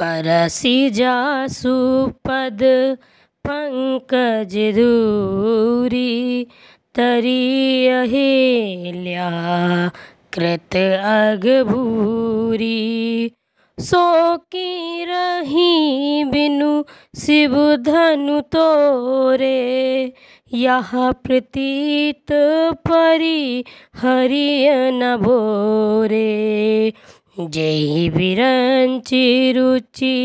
परसी जासु सुपद पंकज धूरी तरियहेल्या कृत अगभूरी सोकी रही बिनु शिव धनु तोरे यह प्रतीत परी हरिय न भोरे जेहि बिरंची रुचि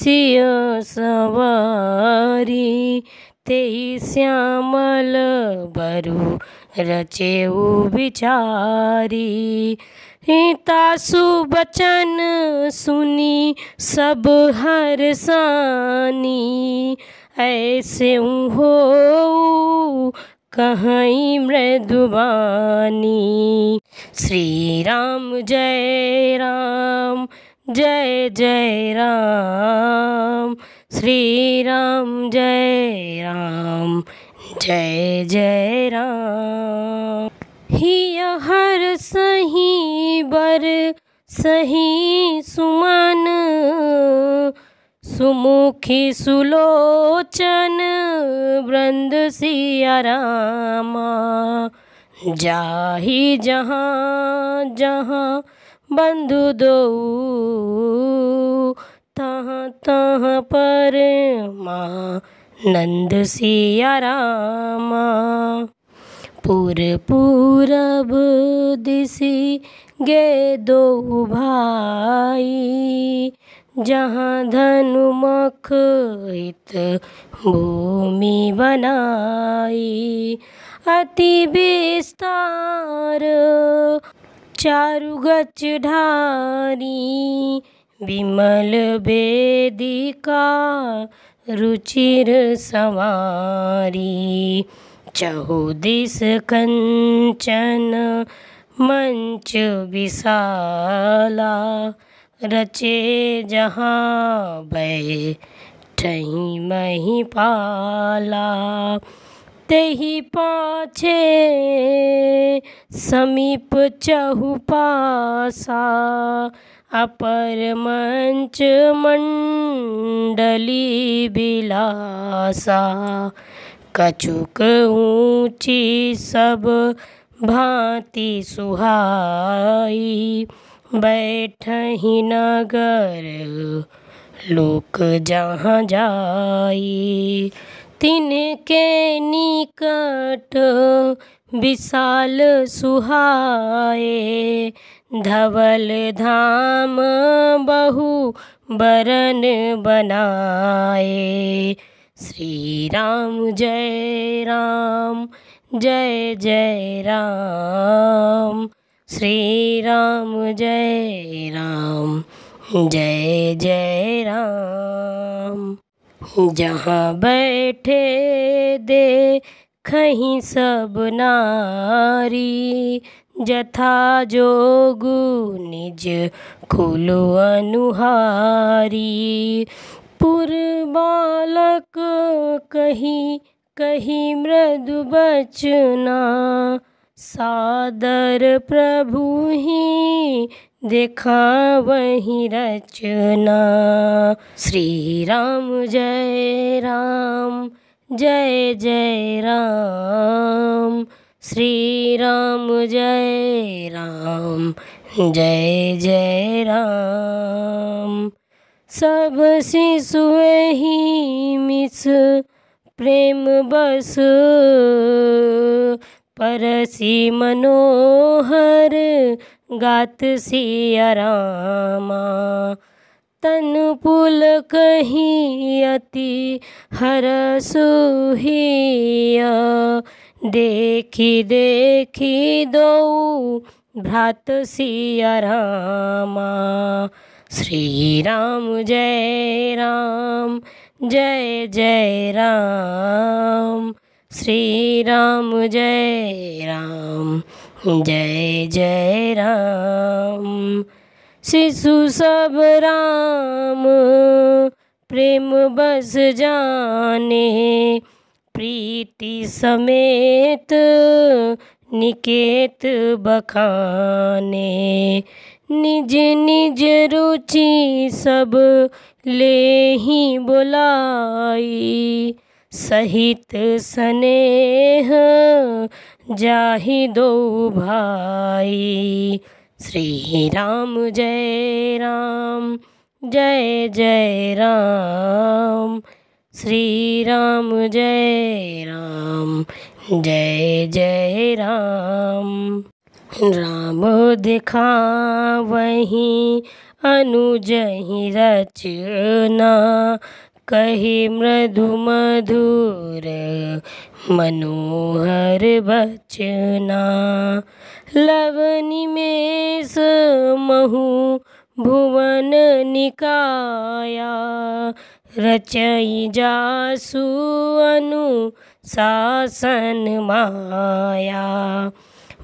सिय सवारी ते श्यामल बरु रचेऊ विचारी तासु सुबचन सुनी सब हर सानी ऐसे हो कहीं मृदुवानी श्री राम जय राम जय जय राम श्री राम जय राम जय जय राम हिया हर सही बर सही सुमन सुमुखी सुलोचन वृंद सिया रामा जाही जहाँ जहाँ बंधु दो तहाँ तहाँ पर माँ नंद सिया रामा पुर पूरब दिसी गे दो भाई जहाँ धनुमख हित भूमि बनाई अति विस्तार चारु गच ढारी विमल वेदिका रुचिर सवारी चहुदिस कंचन मंच विशाला रचे जहाँ बैठही मही पाला तही पाछे समीप चहु पासा अपर मंच मंडली बिलासा कछुक ऊँची सब भांति सुहाई बैठ नगर लोक जहाँ जाई तिनके निकट विशाल सुहाए धवल धाम बहु बरन बनाए श्री राम जय राम जय जय राम श्री राम जय राम जय जय राम जहाँ बैठे दे खही सब नारी जथा जोगु निज खुल अनुहारी पुर बालक कही कही मृदु बचना सादर प्रभु ही देखा वही रचना श्री राम जय राम जय जय राम श्री राम जय राम जय जय राम सब शिशु ही मिस प्रेम बस परसी मनोहर गात सिया रामा तन पुल कहीं अति हर सुहिया देखी देखी दो भ्रात सिया रामा श्री राम जय राम जय जय राम श्री राम जय राम जय जय राम शिशु सब राम प्रेम बस जाने प्रीति समेत निकेत बखाने निज निज रुचि सब ले ही बुलाई सहित स्नेह जाहि दो भाई श्री राम जय राम जय जय राम श्री राम जय राम जय जय राम राम दिखा वही अनुजहि रचना कही मृदु मधुर मनोहर बचना लवनी में समहु भुवन निकाया रचई जासु अनु शासन माया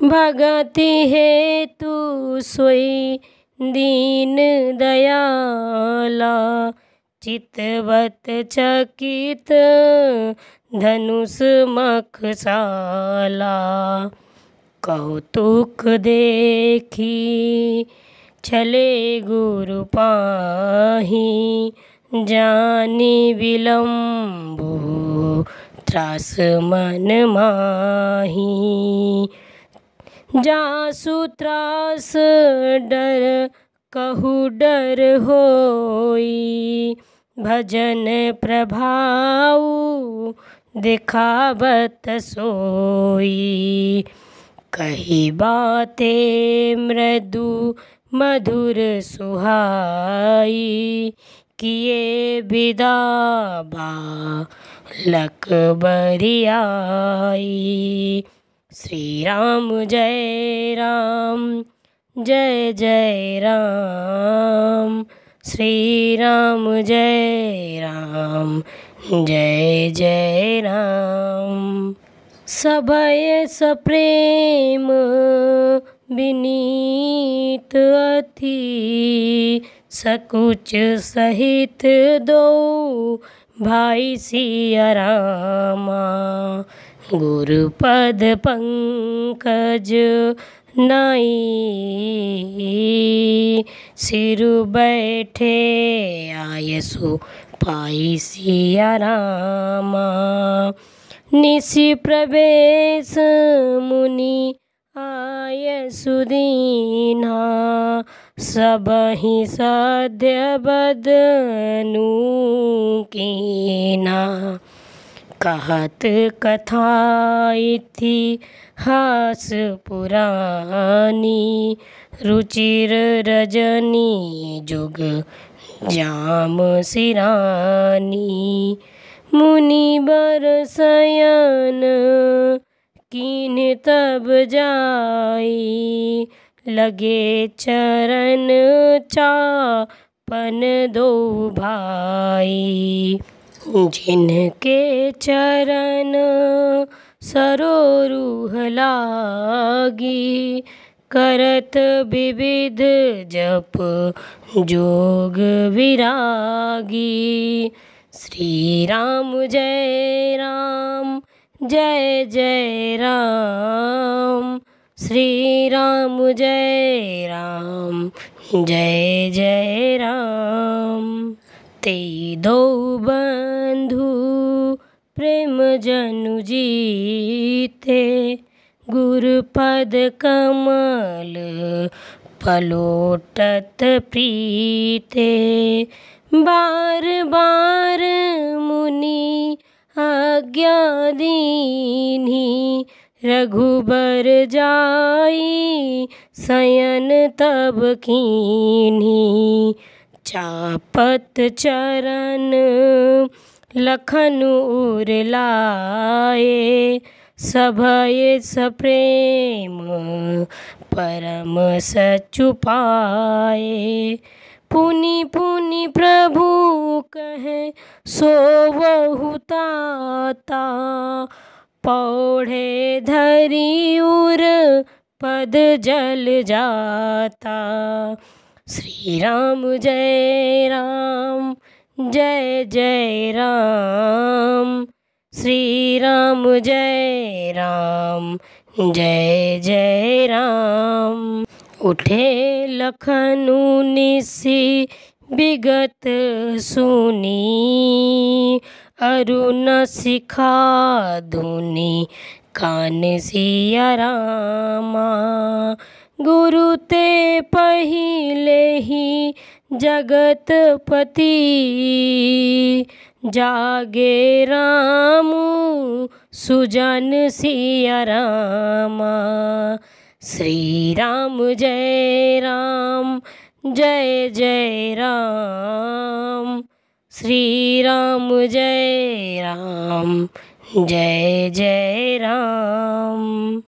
भगति हे तू सोई दीन दयाला चितवत चकित धनुष मखशाला कौतुक देखी चले गुरु पाही जानी विलम्बो त्रास मन माही जासु त्रास डर कहु डर होई भजन प्रभाऊ दिखावत सोई कही बातें मृदु मधुर सुहाई किए विदा बालक बरियाई श्री राम जय राम जय जय राम श्री राम जय राम जय जय राम सभय सप्रेम विनीत अति सकुच सहित दो भाई सिया रामा गुरुपद पंकज नई सिर बैठे आयसु पाई रामा निशि प्रवेश मुनि आय सुदीना ही साध्य बदनु कीना कहत कथा हास पुरानी रुचिर रजनी जुग जाम सिरानी मुनि बर सयन किन तब जाई लगे चरण चा पन दो भाई जिनके चरण सरोरुह लागी करत विविध जप जोग विरागी श्री राम जय राम जय जय राम श्री राम जय राम जय जय राम તે દો બંધુ પ્રેમ જનુ જીતે ગુરુપદ કમલ पलोटत प्रीते बार बार मुनि आज्ञा दीनी रघुबर जाई सयन तब कीनी चापत चरण लखन उर लाए सभय सप्रेम परम सचु पाए पुनि पुनि प्रभु कहे सो बहुताता पौढ़े धरी उर पद जल जाता श्री राम जय राम जय जय राम श्री राम जय राम जय जय राम उठे लखनु विगत सुनी अरुण सिखा धुनी कान सिया रामा गुरु ते पहिले ही जगतपति जागे राम सुजन सिया रामा श्री राम जय राम जय जय राम श्री राम जय राम जय जय राम